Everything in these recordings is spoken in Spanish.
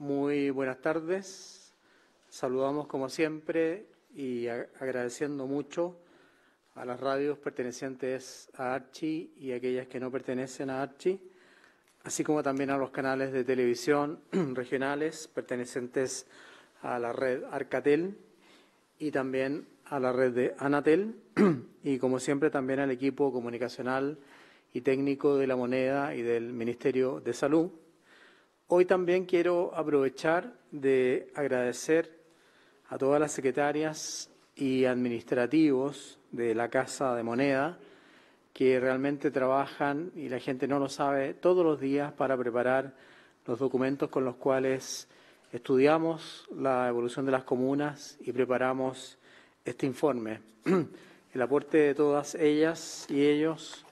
Muy buenas tardes. Saludamos como siempre y agradeciendo mucho a las radios pertenecientes a Archi y aquellas que no pertenecen a Archi, así como también a los canales de televisión regionales pertenecientes a la red Arcatel y también a la red de Anatel y como siempre también al equipo comunicacional y técnico de la moneda y del Ministerio de Salud Hoy también quiero aprovechar de agradecer a todas las secretarias y administrativos de la Casa de Moneda que realmente trabajan, y la gente no lo sabe, todos los días para preparar los documentos con los cuales estudiamos la evolución de las comunas y preparamos este informe. El aporte de todas ellas y ellos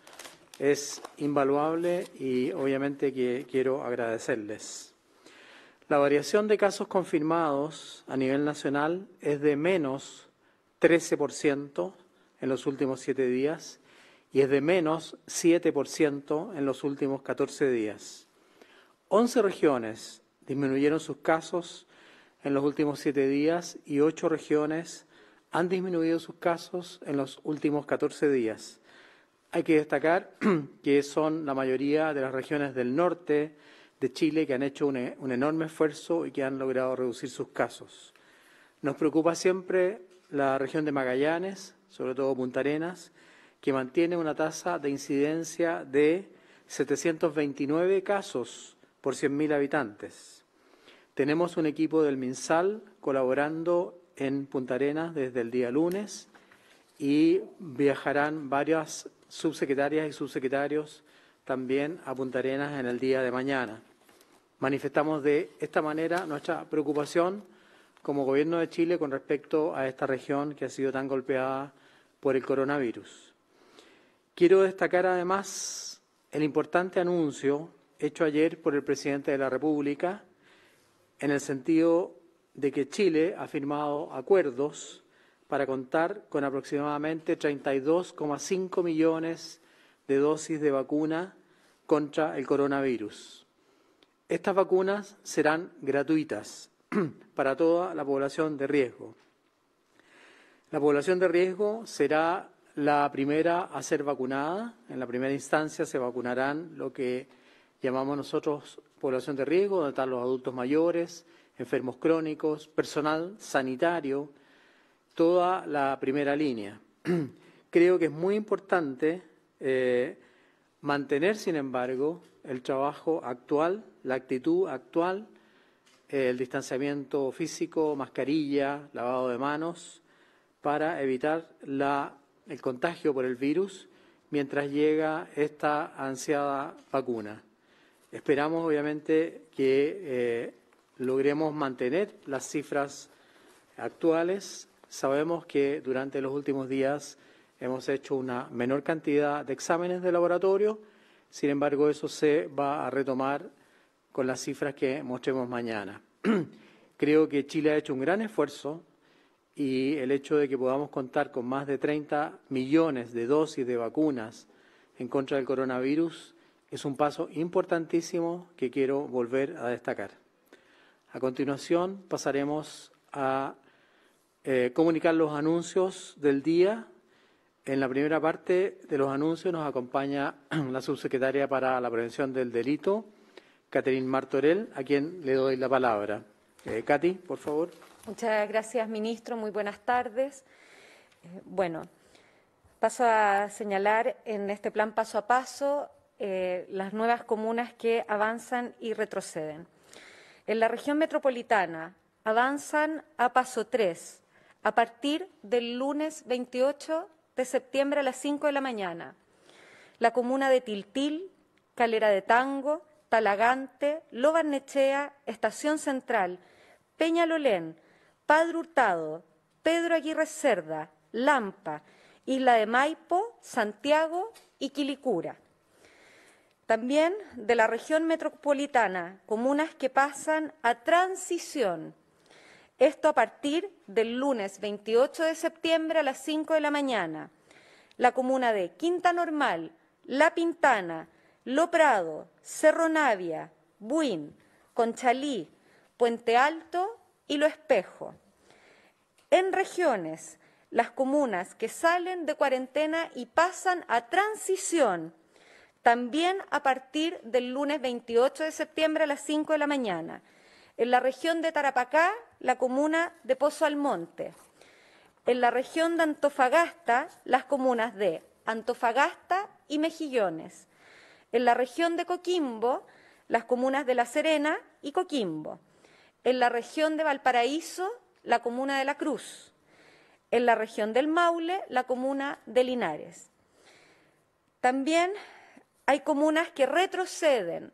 es invaluable y obviamente que quiero agradecerles. La variación de casos confirmados a nivel nacional es de menos 13% en los últimos siete días y es de menos 7% en los últimos 14 días. 11 regiones disminuyeron sus casos en los últimos siete días y ocho regiones han disminuido sus casos en los últimos 14 días. Hay que destacar que son la mayoría de las regiones del norte de Chile que han hecho e, un, enorme esfuerzo y que han logrado reducir sus casos. Nos preocupa siempre la región de Magallanes, sobre todo Punta Arenas, que mantiene una tasa de incidencia de 729 casos por 100.000 habitantes. Tenemos un equipo del MinSal colaborando en Punta Arenas desde el día lunes y viajarán varias subsecretarias y subsecretarios también a Punta Arenas en el día de mañana. Manifestamos de esta manera nuestra preocupación como Gobierno de Chile con respecto a esta región que ha sido tan golpeada por el coronavirus. Quiero destacar además el importante anuncio hecho ayer por el presidente de la República en el sentido de que Chile ha firmado acuerdos para contar con aproximadamente 32,5 millones de dosis de vacuna contra el coronavirus. Estas vacunas serán gratuitas para toda la población de riesgo. La población de riesgo será la primera a ser vacunada. En la primera instancia se vacunarán lo que llamamos nosotros población de riesgo, donde están los adultos mayores, enfermos crónicos, personal sanitario, toda la primera línea. Creo que es muy importante eh, mantener, sin embargo, el trabajo actual, la actitud actual, el distanciamiento físico, mascarilla, lavado de manos, para evitar el contagio por el virus mientras llega esta ansiada vacuna. Esperamos, obviamente, que eh, logremos mantener las cifras actuales Sabemos que durante los últimos días hemos hecho una menor cantidad de exámenes de laboratorio, sin embargo, eso se va a retomar con las cifras que mostremos mañana. Creo que Chile ha hecho un gran esfuerzo y el hecho de que podamos contar con más de 30 millones de dosis de vacunas en contra del coronavirus es un paso importantísimo que quiero volver a destacar. A continuación pasaremos a eh, comunicar los anuncios del día. En la primera parte de los anuncios nos acompaña la subsecretaria para la prevención del delito, Caterine Martorell, a quien le doy la palabra. Eh, Katy, por favor. Muchas gracias, ministro. Muy buenas tardes. Eh, bueno, paso a señalar en este plan paso a paso eh, las nuevas comunas que avanzan y retroceden. En la región metropolitana avanzan a paso tres a partir del lunes 28 de septiembre a las 5 de la mañana. La comuna de Tiltil, Calera de Tango, Talagante, Lobarnechea, Estación Central, Peñalolén, Padre Hurtado, Pedro Aguirre Cerda, Lampa, Isla de Maipo, Santiago y Quilicura. También de la región metropolitana, comunas que pasan a transición esto a partir del lunes 28 de septiembre a las 5 de la mañana. La comuna de Quinta Normal, La Pintana, Lo Prado, Cerro Navia, Buin, Conchalí, Puente Alto y Lo Espejo. En regiones, las comunas que salen de cuarentena y pasan a transición, también a partir del lunes 28 de septiembre a las 5 de la mañana. En la región de Tarapacá, la comuna de Pozo Almonte. En la región de Antofagasta, las comunas de Antofagasta y Mejillones. En la región de Coquimbo, las comunas de La Serena y Coquimbo. En la región de Valparaíso, la comuna de La Cruz. En la región del Maule, la comuna de Linares. También hay comunas que retroceden,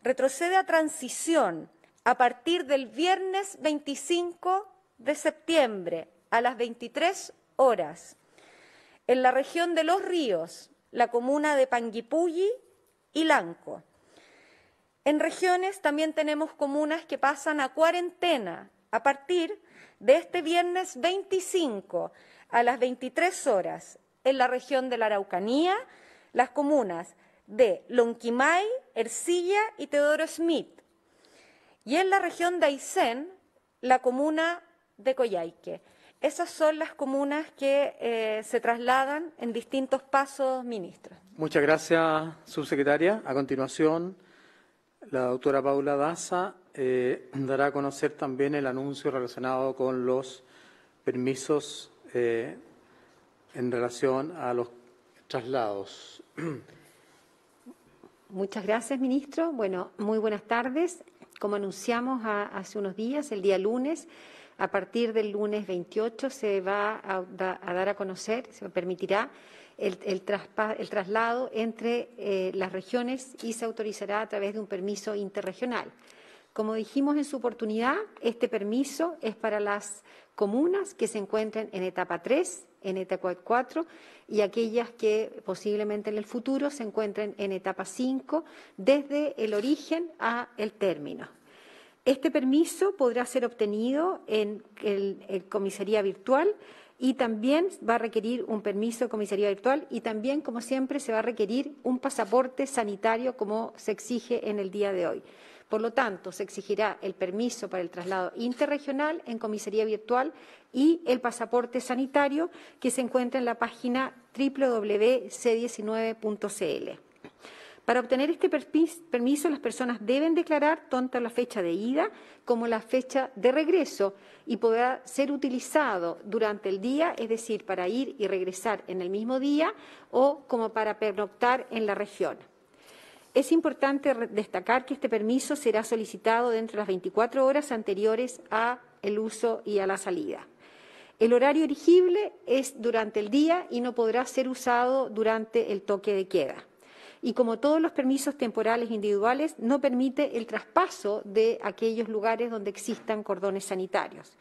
retrocede a transición a partir del viernes 25 de septiembre a las 23 horas en la región de Los Ríos, la comuna de Panguipulli y Lanco. En regiones también tenemos comunas que pasan a cuarentena a partir de este viernes 25 a las 23 horas en la región de la Araucanía, las comunas de Lonquimay, Ercilla y Teodoro Smith, y en la región de Aysén, la comuna de Coyhaique. Esas son las comunas que eh, se trasladan en distintos pasos, ministro. Muchas gracias, subsecretaria. A continuación, la doctora Paula Daza eh, dará a conocer también el anuncio relacionado con los permisos eh, en relación a los traslados. Muchas gracias, ministro. Bueno, muy buenas tardes. Como anunciamos hace unos días, el día lunes, a partir del lunes 28 se va a, dar a conocer, se permitirá el, traslado entre eh, las regiones y se autorizará a través de un permiso interregional. Como dijimos en su oportunidad, este permiso es para las comunas que se encuentren en etapa 3, en etapa 4 y aquellas que posiblemente en el futuro se encuentren en etapa 5 desde el origen a el término. Este permiso podrá ser obtenido en, el, comisaría virtual y también va a requerir un permiso de comisaría virtual y también, como siempre, se va a requerir un pasaporte sanitario como se exige en el día de hoy. Por lo tanto, se exigirá el permiso para el traslado interregional en comisaría virtual y el pasaporte sanitario que se encuentra en la página www.c19.cl. Para obtener este permiso, las personas deben declarar tanto la fecha de ida como la fecha de regreso y podrá ser utilizado durante el día, es decir, para ir y regresar en el mismo día o como para pernoctar en la región. Es importante destacar que este permiso será solicitado dentro de las 24 horas anteriores a el uso y a la salida. El horario erigible es durante el día y no podrá ser usado durante el toque de queda. Y como todos los permisos temporales individuales, no permite el traspaso de aquellos lugares donde existan cordones sanitarios.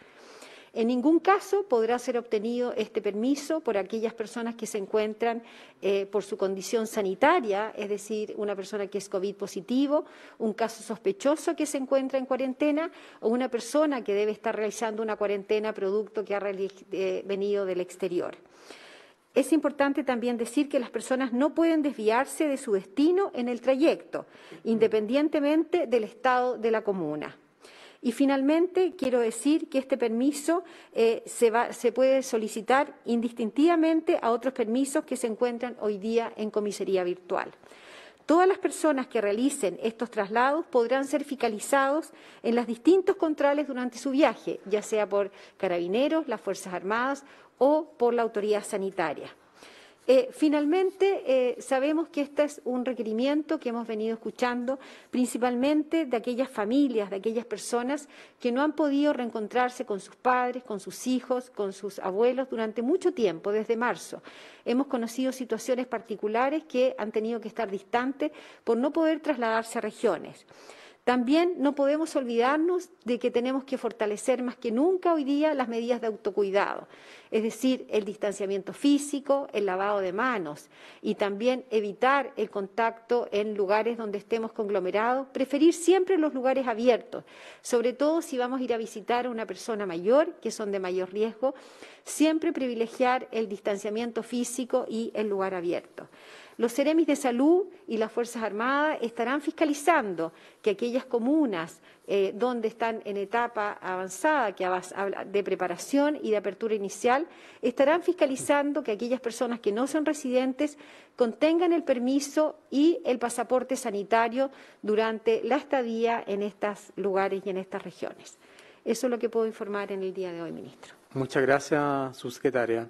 En ningún caso podrá ser obtenido este permiso por aquellas personas que se encuentran eh, por su condición sanitaria, es decir, una persona que es COVID positivo, un caso sospechoso que se encuentra en cuarentena o una persona que debe estar realizando una cuarentena producto que ha eh, venido del exterior. Es importante también decir que las personas no pueden desviarse de su destino en el trayecto, independientemente del estado de la comuna. Y finalmente, quiero decir que este permiso eh, se, puede solicitar indistintivamente a otros permisos que se encuentran hoy día en comisaría virtual. Todas las personas que realicen estos traslados podrán ser fiscalizados en los distintos controles durante su viaje, ya sea por carabineros, las Fuerzas Armadas o por la autoridad sanitaria. Eh, finalmente, eh, sabemos que este es un requerimiento que hemos venido escuchando principalmente de aquellas familias, de aquellas personas que no han podido reencontrarse con sus padres, con sus hijos, con sus abuelos durante mucho tiempo, desde marzo. Hemos conocido situaciones particulares que han tenido que estar distantes por no poder trasladarse a regiones. También no podemos olvidarnos de que tenemos que fortalecer más que nunca hoy día las medidas de autocuidado, es decir, el distanciamiento físico, el lavado de manos y también evitar el contacto en lugares donde estemos conglomerados, preferir siempre los lugares abiertos, sobre todo si vamos a ir a visitar a una persona mayor, que son de mayor riesgo, Siempre privilegiar el distanciamiento físico y el lugar abierto. Los seremis de salud y las Fuerzas Armadas estarán fiscalizando que aquellas comunas eh, donde están en etapa avanzada de preparación y de apertura inicial, estarán fiscalizando que aquellas personas que no son residentes contengan el permiso y el pasaporte sanitario durante la estadía en estos lugares y en estas regiones. Eso es lo que puedo informar en el día de hoy, ministro. Muchas gracias, subsecretaria.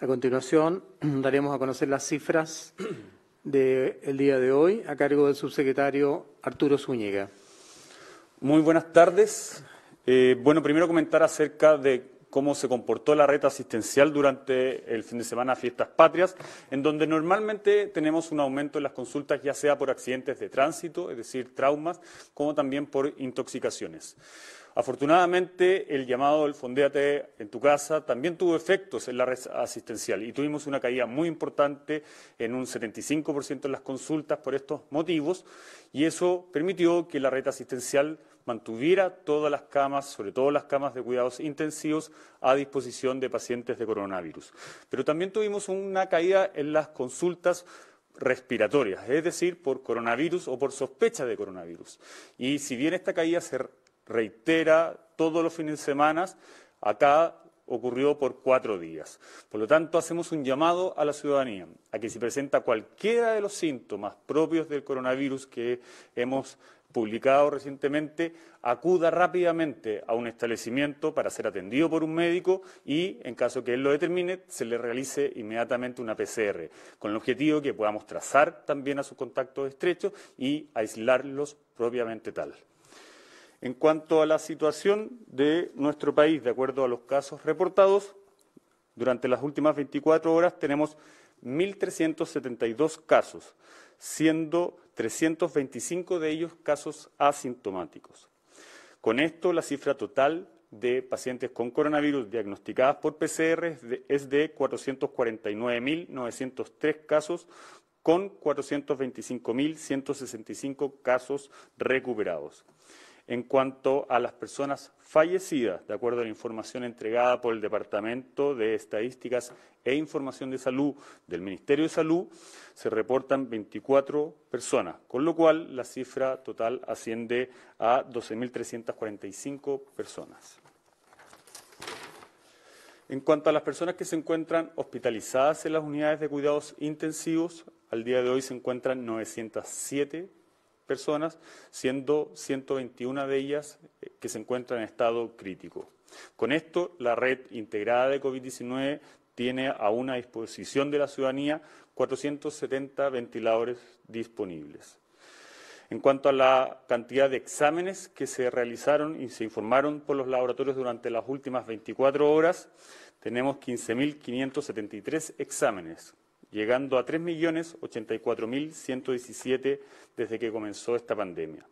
A continuación, daremos a conocer las cifras del día de hoy a cargo del subsecretario Arturo Zúñiga. Muy buenas tardes. Eh, bueno, primero comentar acerca de cómo se comportó la red asistencial durante el fin de semana Fiestas Patrias, en donde normalmente tenemos un aumento en las consultas, ya sea por accidentes de tránsito, es decir, traumas, como también por intoxicaciones. Afortunadamente, el llamado del Fondéate en tu casa también tuvo efectos en la red asistencial y tuvimos una caída muy importante en un 75% en las consultas por estos motivos y eso permitió que la red asistencial mantuviera todas las camas, sobre todo las camas de cuidados intensivos, a disposición de pacientes de coronavirus. Pero también tuvimos una caída en las consultas respiratorias, es decir, por coronavirus o por sospecha de coronavirus. Y si bien esta caída se reitera todos los fines de semana, acá ocurrió por cuatro días. Por lo tanto, hacemos un llamado a la ciudadanía a que si presenta cualquiera de los síntomas propios del coronavirus que hemos publicado recientemente, acuda rápidamente a un establecimiento para ser atendido por un médico y, en caso que él lo determine, se le realice inmediatamente una PCR, con el objetivo de que podamos trazar también a sus contactos estrechos y aislarlos propiamente tal. En cuanto a la situación de nuestro país, de acuerdo a los casos reportados, durante las últimas 24 horas tenemos 1.372 casos, siendo 325 de ellos casos asintomáticos. Con esto, la cifra total de pacientes con coronavirus diagnosticadas por PCR es de 449.903 casos, con 425.165 casos recuperados en cuanto a las personas fallecidas, de acuerdo a la información entregada por el Departamento de Estadísticas e Información de Salud del Ministerio de Salud, se reportan 24 personas, con lo cual la cifra total asciende a 12.345 personas. En cuanto a las personas que se encuentran hospitalizadas en las unidades de cuidados intensivos, al día de hoy se encuentran 907 personas, siendo 121 de ellas eh, que se encuentran en estado crítico. Con esto, la red integrada de COVID-19 tiene a una disposición de la ciudadanía 470 ventiladores disponibles. En cuanto a la cantidad de exámenes que se realizaron y se informaron por los laboratorios durante las últimas 24 horas, tenemos 15.573 exámenes, llegando a 3.084.117 desde que comenzó esta pandemia.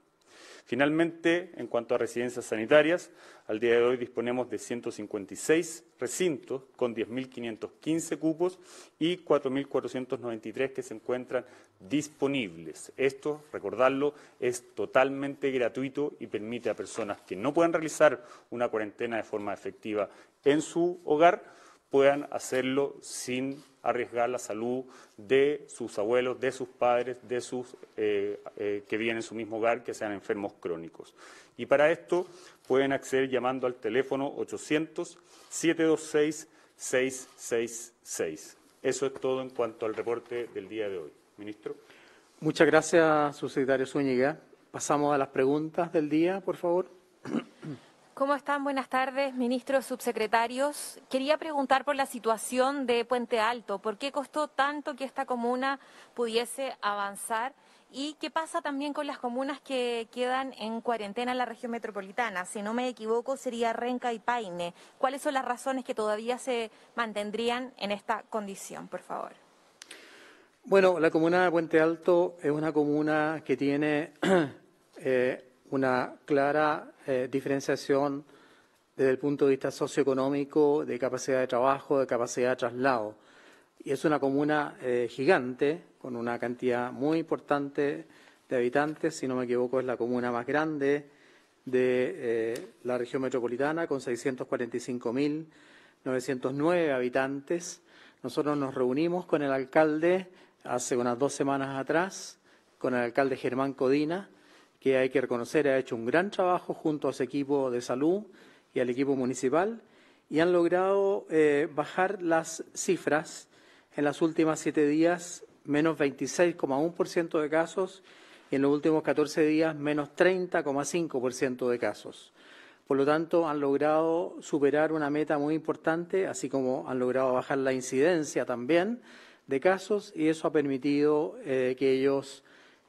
Finalmente, en cuanto a residencias sanitarias, al día de hoy disponemos de 156 recintos con 10.515 cupos y 4.493 que se encuentran disponibles. Esto, recordarlo, es totalmente gratuito y permite a personas que no puedan realizar una cuarentena de forma efectiva en su hogar, puedan hacerlo sin arriesgar la salud de sus abuelos, de sus padres, de sus eh, eh, que viven en su mismo hogar, que sean enfermos crónicos. Y para esto pueden acceder llamando al teléfono 800-726-666. Eso es todo en cuanto al reporte del día de hoy. Ministro. Muchas gracias, subsecretario Zúñiga. Pasamos a las preguntas del día, por favor. ¿Cómo están? Buenas tardes, ministros, subsecretarios. Quería preguntar por la situación de Puente Alto. ¿Por qué costó tanto que esta comuna pudiese avanzar? ¿Y qué pasa también con las comunas que quedan en cuarentena en la región metropolitana? Si no me equivoco, sería Renca y Paine. ¿Cuáles son las razones que todavía se mantendrían en esta condición, por favor? Bueno, la comuna de Puente Alto es una comuna que tiene eh, una clara eh, diferenciación desde el punto de vista socioeconómico, de capacidad de trabajo, de capacidad de traslado. Y es una comuna eh, gigante, con una cantidad muy importante de habitantes, si no me equivoco es la comuna más grande de eh, la región metropolitana, con 645.909 habitantes. Nosotros nos reunimos con el alcalde hace unas dos semanas atrás, con el alcalde Germán Codina, que hay que reconocer ha hecho un gran trabajo junto a su equipo de salud y al equipo municipal y han logrado eh, bajar las cifras en las últimas siete días, menos 26,1% de casos y en los últimos 14 días menos 30,5% de casos. Por lo tanto, han logrado superar una meta muy importante, así como han logrado bajar la incidencia también de casos y eso ha permitido eh, que ellos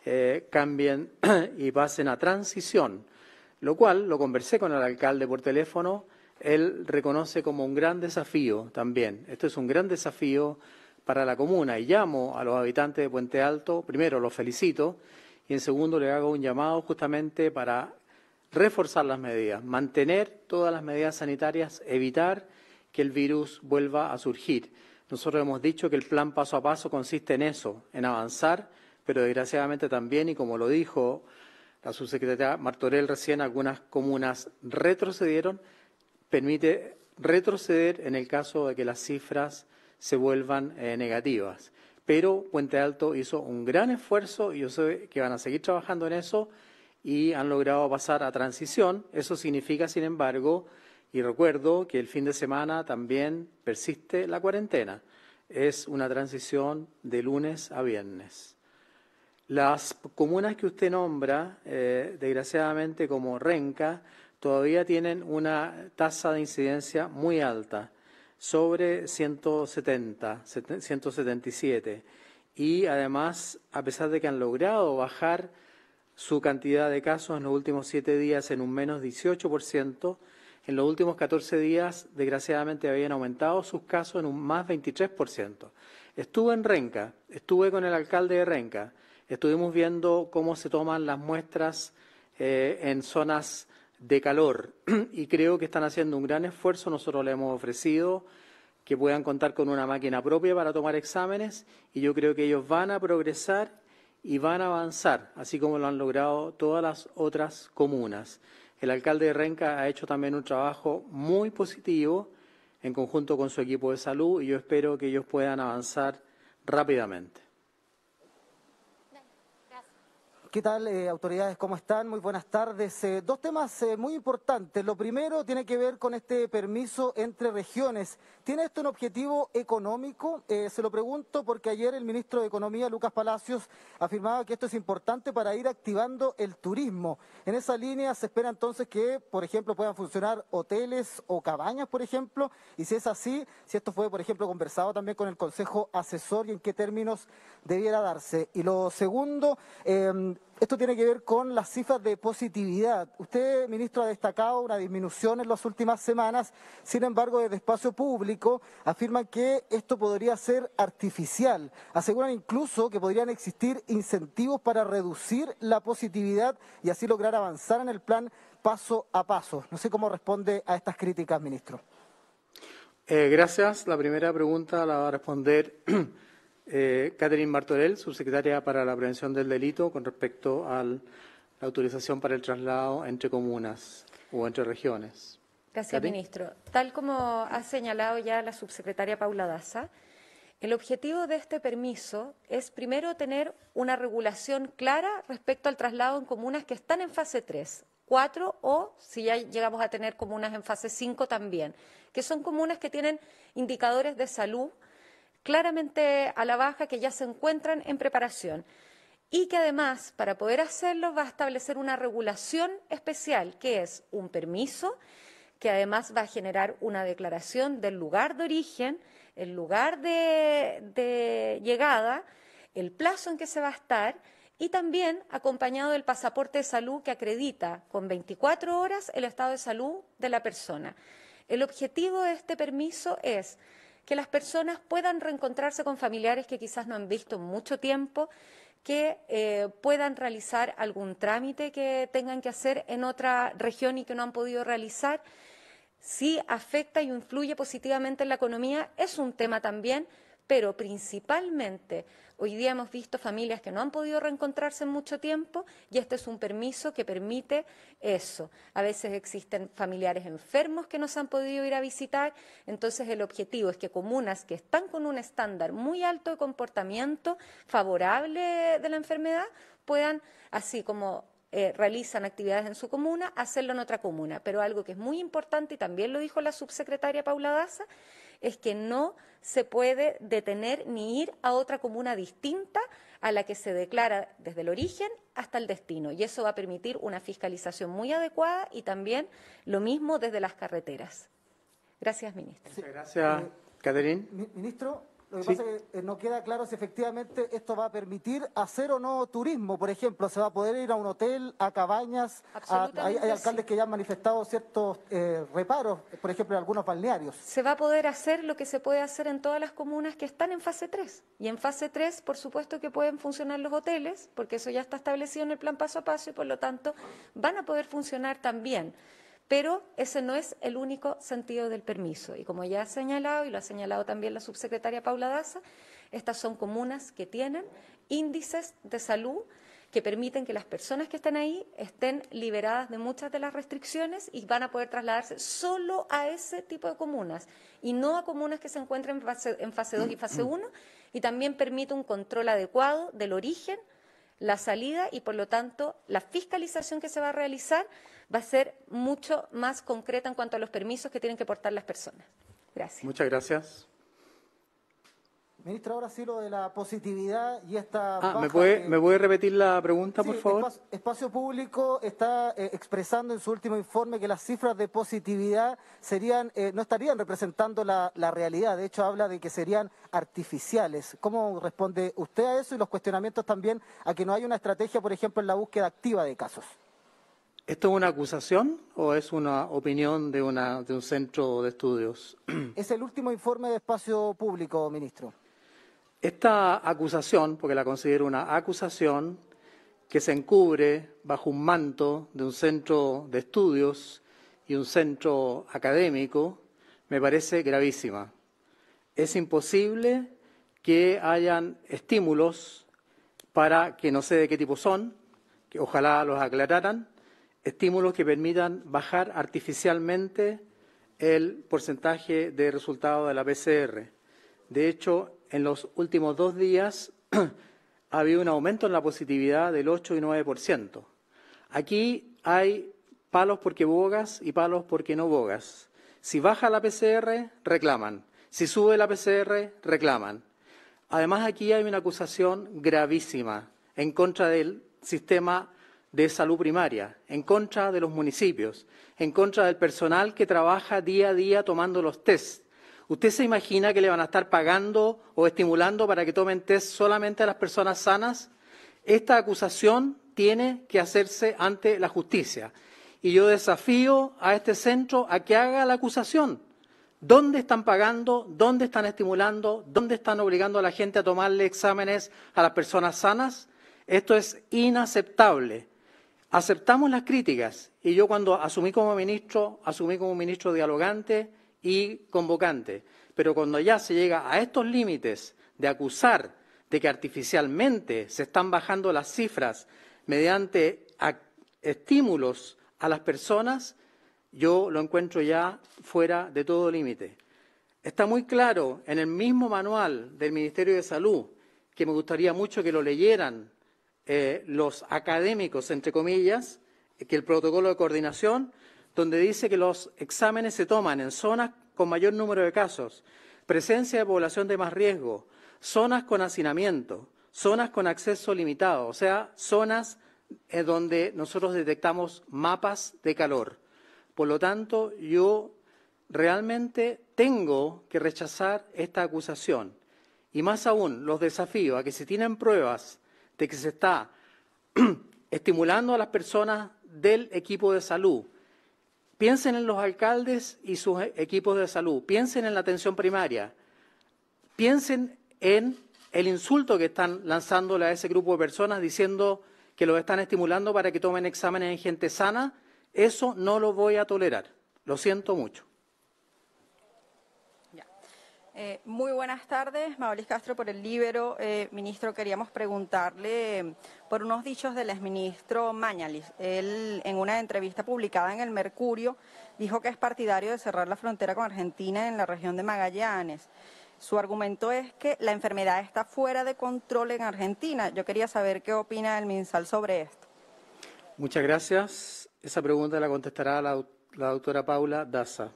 eh, cambien y pasen a transición, lo cual lo conversé con el alcalde por teléfono, él reconoce como un gran desafío también. Esto es un gran desafío para la comuna y llamo a los habitantes de Puente Alto, primero los felicito y en segundo le hago un llamado justamente para reforzar las medidas, mantener todas las medidas sanitarias, evitar que el virus vuelva a surgir. Nosotros hemos dicho que el plan paso a paso consiste en eso, en avanzar pero desgraciadamente también, y como lo dijo la subsecretaria Martorell recién, algunas comunas retrocedieron, permite retroceder en el caso de que las cifras se vuelvan eh, negativas. Pero Puente Alto hizo un gran esfuerzo y yo sé que van a seguir trabajando en eso y han logrado pasar a transición. Eso significa, sin embargo, y recuerdo que el fin de semana también persiste la cuarentena. Es una transición de lunes a viernes. Las comunas que usted nombra, eh, desgraciadamente como Renca, todavía tienen una tasa de incidencia muy alta, sobre 170, 177. Y además, a pesar de que han logrado bajar su cantidad de casos en los últimos siete días en un menos 18%, en los últimos 14 días, desgraciadamente, habían aumentado sus casos en un más 23%. Estuve en Renca, estuve con el alcalde de Renca Estuvimos viendo cómo se toman las muestras eh, en zonas de calor y creo que están haciendo un gran esfuerzo. Nosotros le hemos ofrecido que puedan contar con una máquina propia para tomar exámenes y yo creo que ellos van a progresar y van a avanzar, así como lo han logrado todas las otras comunas. El alcalde de Renca ha hecho también un trabajo muy positivo en conjunto con su equipo de salud y yo espero que ellos puedan avanzar rápidamente. ¿Qué tal, eh, autoridades? ¿Cómo están? Muy buenas tardes. Eh, dos temas eh, muy importantes. Lo primero tiene que ver con este permiso entre regiones. ¿Tiene esto un objetivo económico? se lo pregunto porque ayer el ministro de Economía, Lucas Palacios, afirmaba que esto es importante para ir activando el turismo. En esa línea se espera entonces que, por ejemplo, puedan funcionar hoteles o cabañas, por ejemplo. Y si es así, si esto fue, por ejemplo, conversado también con el Consejo Asesor y en qué términos debiera darse. Y lo segundo, em, esto tiene que ver con las cifras de positividad. Usted, ministro, ha destacado una disminución en las últimas semanas, sin embargo, desde espacio público afirma que esto podría ser artificial. Aseguran incluso que podrían existir incentivos para reducir la positividad y así lograr avanzar en el plan paso a paso. No sé cómo responde a estas críticas, ministro. Eh, gracias. La primera pregunta la va a responder. eh, Catherine Martorell, subsecretaria para la Prevención del Delito, con respecto a la autorización para el traslado entre comunas o entre regiones. Gracias, ministro. Tal como ha señalado ya la subsecretaria Paula Daza, el objetivo de este permiso es primero tener una regulación clara respecto al traslado en comunas que están en fase 3, 4 o si ya llegamos a tener comunas en fase 5 también, que son comunas que tienen indicadores de salud claramente a la baja que ya se encuentran en preparación y que además para poder hacerlo va a establecer una regulación especial que es un permiso que además va a generar una declaración del lugar de origen, el lugar de, llegada, el plazo en que se va a estar y también acompañado del pasaporte de salud que acredita con 24 horas el estado de salud de la persona. El objetivo de este permiso es que las personas puedan reencontrarse con familiares que quizás no han visto en mucho tiempo, que eh, puedan realizar algún trámite que tengan que hacer en otra región y que no han podido realizar. Si afecta y influye positivamente en la economía, es un tema también, pero principalmente Hoy día hemos visto familias que no han podido reencontrarse en mucho tiempo y este es un permiso que permite eso. A veces existen familiares enfermos que no se han podido ir a visitar, entonces el objetivo es que comunas que están con un estándar muy alto de comportamiento favorable de la enfermedad puedan, así como eh, realizan actividades en su comuna, hacerlo en otra comuna. Pero algo que es muy importante, y también lo dijo la subsecretaria Paula Daza, es que no se puede detener ni ir a otra comuna distinta a la que se declara desde el origen hasta el destino. Y eso va a permitir una fiscalización muy adecuada y también lo mismo desde las carreteras. Gracias, ministro. gracias, Catherine. Ministro, lo que pasa es que eh, no queda claro si efectivamente esto va a permitir hacer o no turismo. Por ejemplo, se va a poder ir a un hotel, a cabañas. hay, alcaldes que ya han manifestado ciertos eh, reparos, por ejemplo, en algunos balnearios. Se va a poder hacer lo que se puede hacer en todas las comunas que están en fase 3. Y en fase 3, por supuesto que pueden funcionar los hoteles, porque eso ya está establecido en el plan paso a paso y por lo tanto van a poder funcionar también pero ese no es el único sentido del permiso. Y como ya ha señalado, y lo ha señalado también la subsecretaria Paula Daza, estas son comunas que tienen índices de salud que permiten que las personas que están ahí estén liberadas de muchas de las restricciones y van a poder trasladarse solo a ese tipo de comunas y no a comunas que se encuentren en fase, en fase 2 y fase 1 y también permite un control adecuado del origen, la salida y por lo tanto la fiscalización que se va a realizar va a ser mucho más concreta en cuanto a los permisos que tienen que portar las personas. Gracias. Muchas gracias. Ministra, ahora sí lo de la positividad y esta... Ah, ¿me, voy a repetir la pregunta, por favor? Espacio, Público está eh, expresando en su último informe que las cifras de positividad serían eh, no estarían representando la, la, realidad. De hecho, habla de que serían artificiales. ¿Cómo responde usted a eso y los cuestionamientos también a que no hay una estrategia, por ejemplo, en la búsqueda activa de casos? ¿Esto es una acusación o es una opinión de, un centro de estudios? Es el último informe de espacio público, ministro. Esta acusación, porque la considero una acusación, que se encubre bajo un manto de un centro de estudios y un centro académico, me parece gravísima. Es imposible que hayan estímulos para que no sé de qué tipo son, que ojalá los aclararan, estímulos que permitan bajar artificialmente el porcentaje de resultado de la PCR. De hecho, en los últimos dos días ha habido un aumento en la positividad del 8 y 9%. Aquí hay palos porque bogas y palos porque no bogas. Si baja la PCR, reclaman. Si sube la PCR, reclaman. Además, aquí hay una acusación gravísima en contra del sistema de salud primaria, en contra de los municipios, en contra del personal que trabaja día a día tomando los test. ¿Usted se imagina que le van a estar pagando o estimulando para que tomen test solamente a las personas sanas? Esta acusación tiene que hacerse ante la justicia. Y yo desafío a este centro a que haga la acusación. ¿Dónde están pagando? ¿Dónde están estimulando? ¿Dónde están obligando a la gente a tomarle exámenes a las personas sanas? Esto es inaceptable. Aceptamos las críticas y yo cuando asumí como ministro, asumí como ministro dialogante y convocante. Pero cuando ya se llega a estos límites de acusar de que artificialmente se están bajando las cifras mediante estímulos a las personas, yo lo encuentro ya fuera de todo límite. Está muy claro en el mismo manual del Ministerio de Salud, que me gustaría mucho que lo leyeran eh, los académicos, entre comillas, eh, que el protocolo de coordinación, donde dice que los exámenes se toman en zonas con mayor número de casos, presencia de población de más riesgo, zonas con hacinamiento, zonas con acceso limitado, o sea, zonas eh, donde nosotros detectamos mapas de calor. Por lo tanto, yo realmente tengo que rechazar esta acusación. Y más aún, los desafío a que si tienen pruebas de que se está estimulando a las personas del equipo de salud. Piensen en los alcaldes y sus e-, equipos de salud, piensen en la atención primaria, piensen en el insulto que están lanzándole a ese grupo de personas diciendo que los están estimulando para que tomen exámenes en gente sana. Eso no lo voy a tolerar. Lo siento mucho. Eh, muy buenas tardes, Maolis Castro por el Libero. Eh, ministro, queríamos preguntarle em, por unos dichos del exministro Mañalis. Él, en una entrevista publicada en el Mercurio, dijo que es partidario de cerrar la frontera con Argentina en la región de Magallanes. Su argumento es que la enfermedad está fuera de control en Argentina. Yo quería saber qué opina el MinSal sobre esto. Muchas gracias. Esa pregunta la contestará la, la doctora Paula Daza.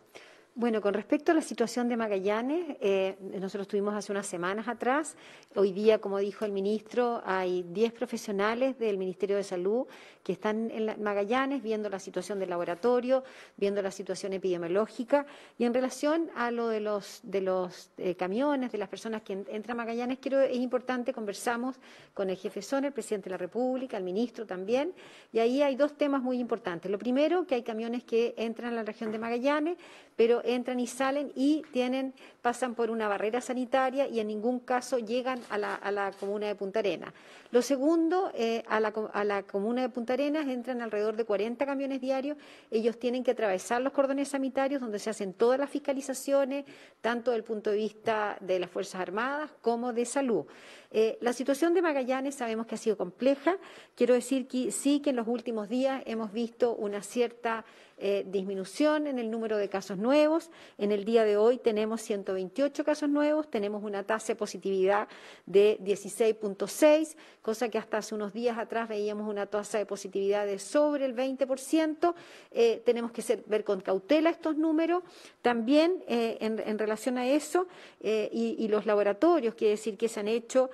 Bueno, con respecto a la situación de Magallanes, eh, nosotros estuvimos hace unas semanas atrás. Hoy día, como dijo el ministro, hay 10 profesionales del Ministerio de Salud que están en Magallanes viendo la situación del laboratorio, viendo la situación epidemiológica. Y en relación a lo de los, de los eh, camiones, de las personas que entran a Magallanes, creo es importante, conversamos con el jefe son el presidente de la República, el ministro también. Y ahí hay dos temas muy importantes. Lo primero, que hay camiones que entran a la región de Magallanes, pero entran y salen y tienen, pasan por una barrera sanitaria y en ningún caso llegan a la, comuna de Punta Arenas. Lo segundo, eh, a, la, comuna de Punta Arenas entran alrededor de 40 camiones diarios. Ellos tienen que atravesar los cordones sanitarios donde se hacen todas las fiscalizaciones, tanto desde el punto de vista de las Fuerzas Armadas como de salud. Eh, la situación de Magallanes sabemos que ha sido compleja. Quiero decir que sí que en los últimos días hemos visto una cierta eh, disminución en el número de casos nuevos en el día de hoy tenemos 128 casos nuevos, tenemos una tasa de positividad de 16.6, cosa que hasta hace unos días atrás veíamos una tasa de positividad de sobre el 20%. Eh, tenemos que ver con cautela estos números. También eh, en, relación a eso eh, y, los laboratorios, quiere decir que se han hecho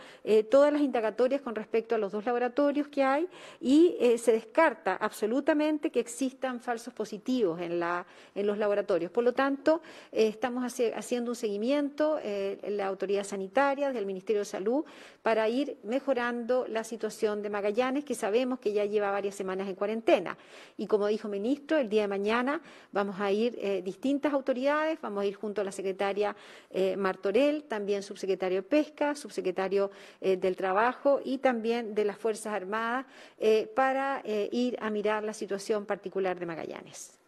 todas las indagatorias con respecto a los dos laboratorios que hay y se descarta absolutamente que existan falsos positivos en, la, en los laboratorios. Por lo tanto, tanto, eh, estamos haciendo un seguimiento, eh, la autoridad sanitaria del Ministerio de Salud, para ir mejorando la situación de Magallanes, que sabemos que ya lleva varias semanas en cuarentena. Y como dijo el ministro, el día de mañana vamos a ir eh, distintas autoridades, vamos a ir junto a la secretaria eh, Martorell, también subsecretario de Pesca, subsecretario del Trabajo y también de las Fuerzas Armadas, para ir a mirar la situación particular de Magallanes.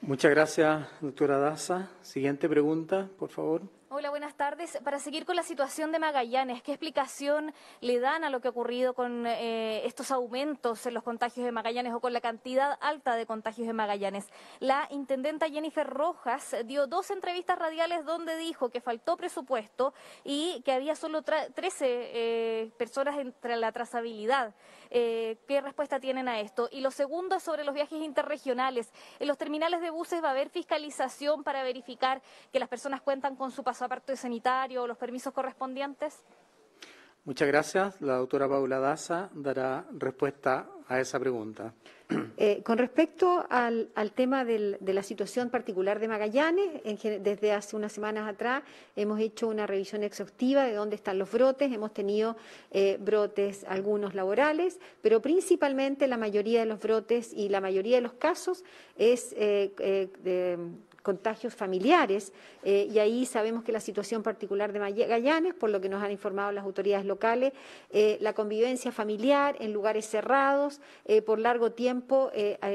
Muchas gracias, doctora Daza. Siguiente pregunta, por favor. Hola, buenas tardes. Para seguir con la situación de Magallanes, ¿qué explicación le dan a lo que ha ocurrido con eh, estos aumentos en los contagios de Magallanes o con la cantidad alta de contagios de Magallanes? La intendenta Jennifer Rojas dio dos entrevistas radiales donde dijo que faltó presupuesto y que había solo 13 eh, personas entre la trazabilidad. Eh, qué respuesta tienen a esto. Y lo segundo es sobre los viajes interregionales. En los terminales de buses va a haber fiscalización para verificar que las personas cuentan con su pasaporte sanitario o los permisos correspondientes. Muchas gracias. La doctora Paula Daza dará respuesta a esa pregunta. Eh, con respecto al, tema de la situación particular de Magallanes, desde hace unas semanas atrás hemos hecho una revisión exhaustiva de dónde están los brotes. Hemos tenido eh, brotes, algunos laborales, pero principalmente la mayoría de los brotes y la mayoría de los casos es eh, de contagios familiares eh, y ahí sabemos que la situación particular de Gallanes, por lo que nos han informado las autoridades locales, eh, la convivencia familiar en lugares cerrados eh, por largo tiempo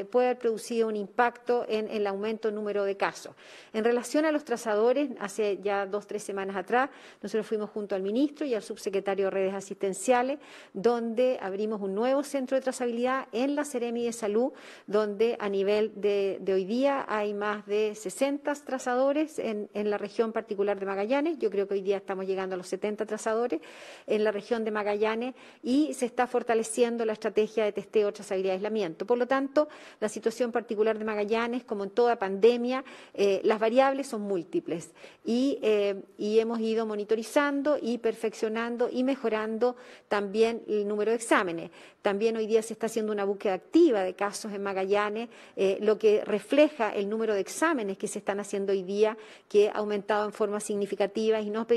puede haber producido un impacto en, el aumento número de casos. En relación a los trazadores, hace ya dos, tres semanas atrás, nosotros fuimos junto al ministro y al subsecretario de redes asistenciales, donde abrimos un nuevo centro de trazabilidad en la Seremi de Salud, donde a nivel de, de hoy día hay más de 60 trazadores en, la región particular de Magallanes. Yo creo que hoy día estamos llegando a los 70 trazadores en la región de Magallanes y se está fortaleciendo la estrategia de testeo, trazabilidad y aislamiento. Por lo tanto, la situación particular de Magallanes, como en toda pandemia, eh, las variables son múltiples eh, y, hemos ido monitorizando y perfeccionando y mejorando también el número de exámenes. También hoy día se está haciendo una búsqueda activa de casos en Magallanes, eh, lo que refleja el número de exámenes que se se están haciendo hoy día, que ha aumentado en forma significativa y nos,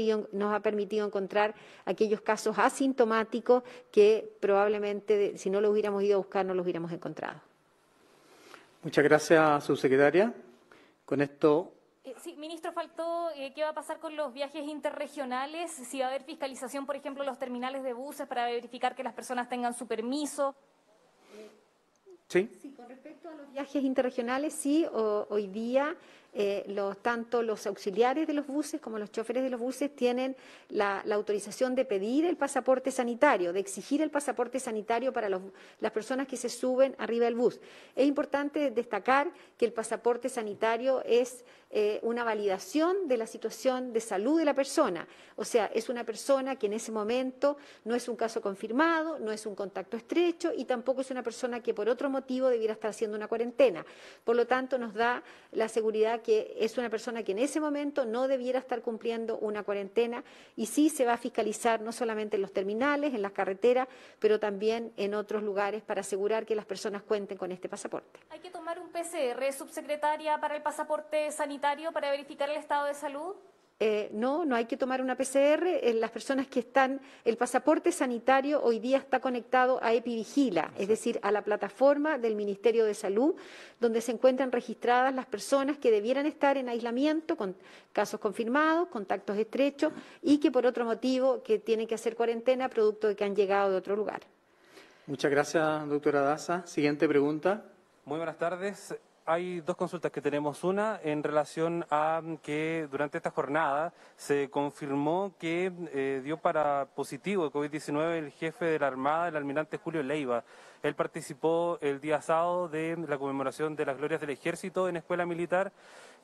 ha permitido encontrar aquellos casos asintomáticos que probablemente, si no los hubiéramos ido a buscar, no los hubiéramos encontrado. Muchas gracias, subsecretaria. Con esto eh, Sí, ministro, faltó eh, qué va a pasar con los viajes interregionales, si va a haber fiscalización, por ejemplo, en los terminales de buses para verificar que las personas tengan su permiso. Sí. con respecto a los viajes interregionales, sí, hoy día eh, los, tanto los auxiliares de los buses como los choferes de los buses tienen la, autorización de pedir el pasaporte sanitario, de exigir el pasaporte sanitario para las personas que se suben arriba del bus. Es importante destacar que el pasaporte sanitario es eh, una validación de la situación de salud de la persona. O sea, es una persona que en ese momento no es un caso confirmado, no es un contacto estrecho y tampoco es una persona que por otro motivo debiera estar haciendo una cuarentena. Por lo tanto, nos da la seguridad que es una persona que en ese momento no debiera estar cumpliendo una cuarentena y sí se va a fiscalizar no solamente en los terminales, en las carreteras, pero también en otros lugares para asegurar que las personas cuenten con este pasaporte. ¿Hay que tomar un PCR, subsecretaria, para el pasaporte sanitario para verificar el estado de salud? Eh, no, no hay que tomar una PCR. Eh, las personas que están, el pasaporte sanitario hoy día está conectado a Epivigila, es decir, a la plataforma del Ministerio de Salud, donde se encuentran registradas las personas que debieran estar en aislamiento con casos confirmados, contactos estrechos y que por otro motivo que tienen que hacer cuarentena producto de que han llegado de otro lugar. Muchas gracias, doctora Daza. Siguiente pregunta. Muy buenas tardes hay dos consultas que tenemos. Una en relación a que durante esta jornada se confirmó que eh, dio para positivo el COVID-19 el jefe de la Armada, el almirante Julio Leiva. Él participó el día sábado de la conmemoración de las glorias del ejército en Escuela Militar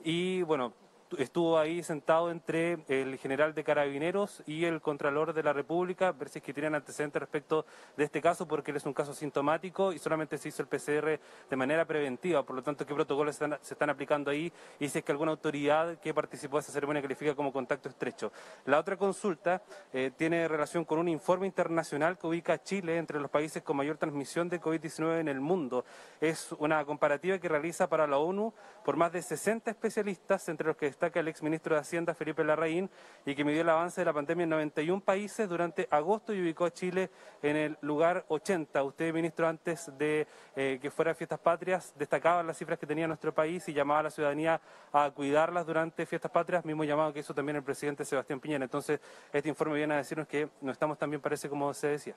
y, bueno, estuvo ahí sentado entre el general de carabineros y el contralor de la República, ver si es que tienen antecedentes respecto de este caso, porque él es un caso sintomático y solamente se hizo el PCR de manera preventiva, por lo tanto, ¿qué protocolos se están aplicando ahí? Y si es que alguna autoridad que participó de esa ceremonia califica como contacto estrecho. La otra consulta eh, tiene relación con un informe internacional que ubica a Chile entre los países con mayor transmisión de COVID-19 en el mundo. Es una comparativa que realiza para la ONU por más de 60 especialistas, entre los que que el exministro de Hacienda, Felipe Larraín, y que midió el avance de la pandemia en 91 países durante agosto y ubicó a Chile en el lugar 80. Usted, ministro, antes de eh, que fuera Fiestas Patrias, destacaba las cifras que tenía nuestro país y llamaba a la ciudadanía a cuidarlas durante Fiestas Patrias, mismo llamado que hizo también el presidente Sebastián Piñera. Entonces, este informe viene a decirnos que no estamos tan bien, parece, como se decía.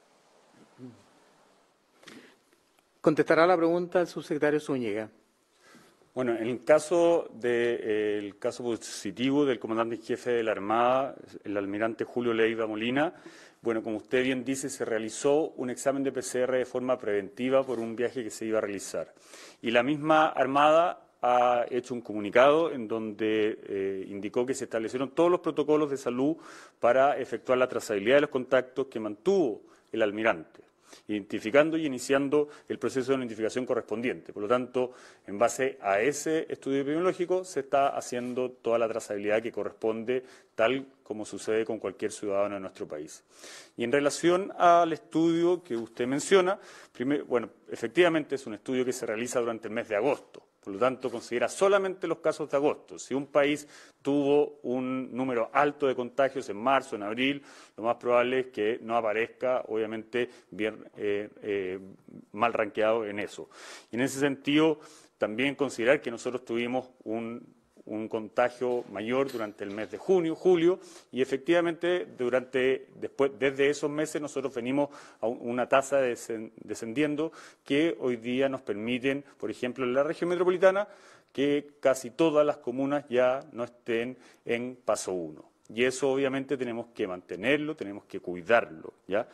Contestará la pregunta el subsecretario Zúñiga. Bueno, en el caso eh, caso positivo del comandante en jefe de la Armada, el almirante Julio Leiva Molina, bueno, como usted bien dice, se realizó un examen de PCR de forma preventiva por un viaje que se iba a realizar. Y la misma Armada ha hecho un comunicado en donde eh, indicó que se establecieron todos los protocolos de salud para efectuar la trazabilidad de los contactos que mantuvo el almirante identificando y iniciando el proceso de identificación correspondiente. Por lo tanto, en base a ese estudio epidemiológico se está haciendo toda la trazabilidad que corresponde, tal como sucede con cualquier ciudadano de nuestro país. Y en relación al estudio que usted menciona, bueno, efectivamente es un estudio que se realiza durante el mes de agosto. Por lo tanto, considera solamente los casos de agosto. Si un país tuvo un número alto de contagios en marzo, en abril, lo más probable es que no aparezca, obviamente, bien, eh, eh, mal ranqueado en eso. Y en ese sentido, también considerar que nosotros tuvimos un un contagio mayor durante el mes de junio, julio, y efectivamente durante, desde esos meses nosotros venimos a una tasa descendiendo que hoy día nos permiten, por ejemplo, en la región metropolitana, que casi todas las comunas ya no estén en paso uno. Y eso obviamente tenemos que mantenerlo, tenemos que cuidarlo. ¿ya?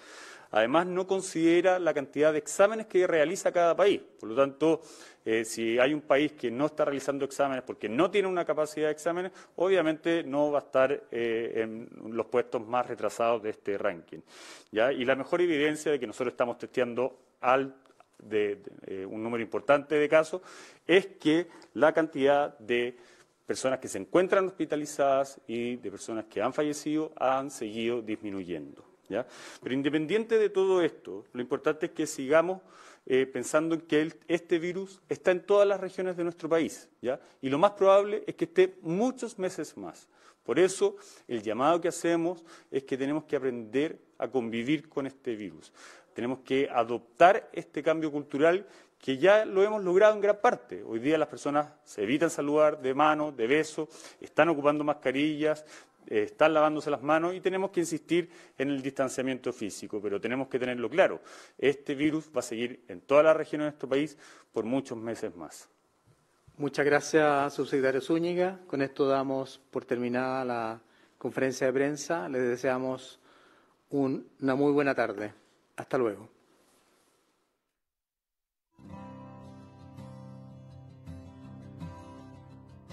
Además, no considera la cantidad de exámenes que realiza cada país. Por lo tanto, eh, si hay un país que no está realizando exámenes porque no tiene una capacidad de exámenes, obviamente no va a estar eh, en los puestos más retrasados de este ranking. Y la mejor evidencia de que nosotros estamos testeando eh, un número importante de casos es que la cantidad de personas que se encuentran hospitalizadas y de personas que han fallecido han seguido disminuyendo. Pero independiente de todo esto, lo importante es que sigamos eh, pensando en que este virus está en todas las regiones de nuestro país, Y lo más probable es que esté muchos meses más. Por eso, el llamado que hacemos es que tenemos que aprender a convivir con este virus. Tenemos que adoptar este cambio cultural que ya lo hemos logrado en gran parte. Hoy día las personas se evitan saludar de mano, de beso, están ocupando mascarillas, eh, están lavándose las manos y tenemos que insistir en el distanciamiento físico, pero tenemos que tenerlo claro, este virus va a seguir en toda la región de nuestro país por muchos meses más. Muchas gracias, subsecretario Zúñiga. Con esto damos por terminada la conferencia de prensa. Les deseamos una muy buena tarde. Hasta luego.